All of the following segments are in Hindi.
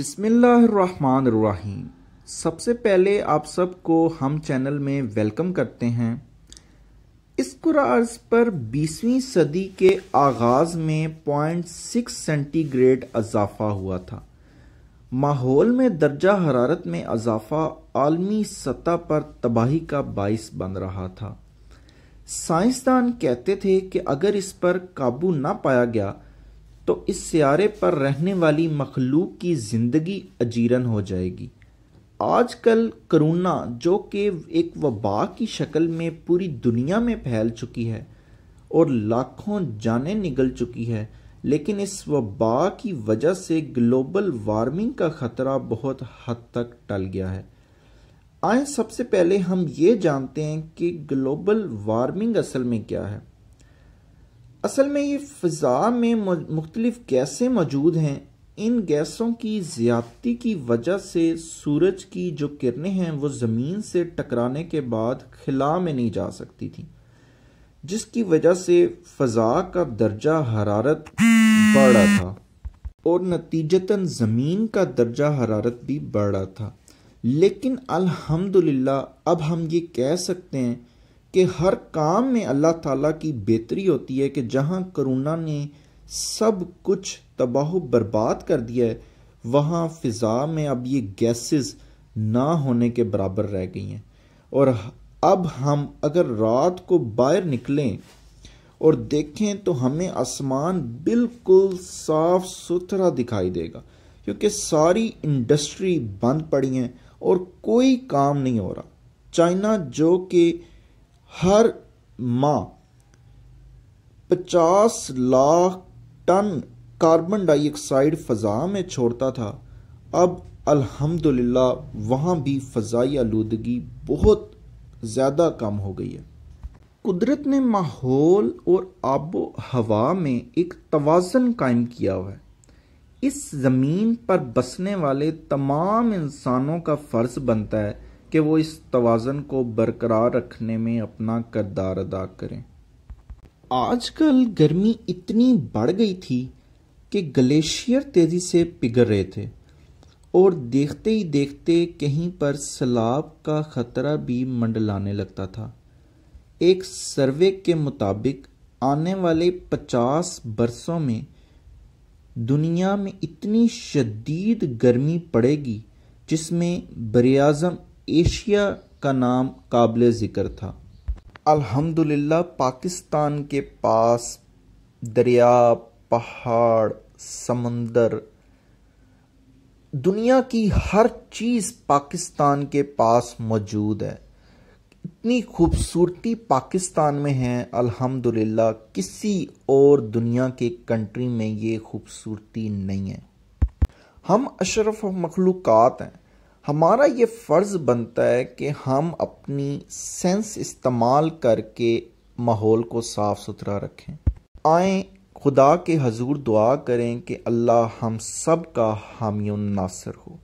बिसमीम सबसे पहले आप सबको हम चैनल में वेलकम करते हैं इस अर्ज पर 20वीं सदी के आगाज़ में 0.6 सेंटीग्रेड अजाफा हुआ था माहौल में दर्जा हरारत में अजाफा आलमी सतह पर तबाही का बाइस बन रहा था साइंसदान कहते थे कि अगर इस पर काबू ना पाया गया तो इस सियारे पर रहने वाली मखलूक की ज़िंदगी अजीरन हो जाएगी आजकल करोना जो कि एक वबा की शक्ल में पूरी दुनिया में फैल चुकी है और लाखों जानें निकल चुकी है लेकिन इस वबा की वजह से ग्लोबल वार्मिंग का ख़तरा बहुत हद तक टल गया है आए सबसे पहले हम ये जानते हैं कि ग्लोबल वार्मिंग असल में क्या है असल में ये फ़ज़ा में मुख्तलिफ़ गैसें मौजूद हैं इन गैसों की ज़्यादती की वजह से सूरज की जो किरणें हैं वो ज़मीन से टकराने के बाद खिला में नहीं जा सकती थी जिसकी वजह से फ़ज़ा का दर्जा हरारत बढ़ रहा था और नतीजतन ज़मीन का दर्जा हरारत भी बढ़ रहा था लेकिन अल्हम्दुलिल्लाह अब हम ये कह सकते हैं कि हर काम में अल्लाह ताला की बेहतरी होती है कि जहाँ करुणा ने सब कुछ तबाह बर्बाद कर दिया है वहाँ फ़िज़ा में अब ये गैसेस ना होने के बराबर रह गई हैं और अब हम अगर रात को बाहर निकलें और देखें तो हमें आसमान बिल्कुल साफ सुथरा दिखाई देगा क्योंकि सारी इंडस्ट्री बंद पड़ी हैं और कोई काम नहीं हो रहा चाइना जो कि हर माह पचास लाख टन कार्बन डाइऑक्साइड फ़ज़ा में छोड़ता था अब अल्हम्दुलिल्लाह वहाँ भी फ़ज़ाई आलूदगी बहुत ज़्यादा कम हो गई है कुदरत ने माहौल और आबो हवा में एक तोज़न कायम किया हुआ है इस ज़मीन पर बसने वाले तमाम इंसानों का फ़र्ज़ बनता है कि वो इस तोज़न को बरकरार रखने में अपना करदार अदा करें आजकल गर्मी इतनी बढ़ गई थी कि ग्लेशियर तेज़ी से पिघल रहे थे और देखते ही देखते कहीं पर सैलाब का ख़तरा भी मंडलाने लगता था एक सर्वे के मुताबिक आने वाले 50 बरसों में दुनिया में इतनी शदीद गर्मी पड़ेगी जिसमें बरआज़म एशिया का नाम काबिल ज़िक्र था अल्हम्दुलिल्लाह पाकिस्तान के पास दरिया पहाड़ समंदर दुनिया की हर चीज़ पाकिस्तान के पास मौजूद है इतनी खूबसूरती पाकिस्तान में है अल्हम्दुलिल्लाह किसी और दुनिया के कंट्री में ये खूबसूरती नहीं है हम अशरफ मखलूक़ात हैं हमारा ये फ़र्ज़ बनता है कि हम अपनी सेंस इस्तेमाल करके माहौल को साफ़ सुथरा रखें आए खुदा के हजूर दुआ करें कि अल्लाह हम सब का हामियों नासर हो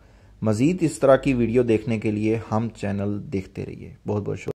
मज़ीद इस तरह की वीडियो देखने के लिए हम चैनल देखते रहिए बहुत बहुत शुक्रिया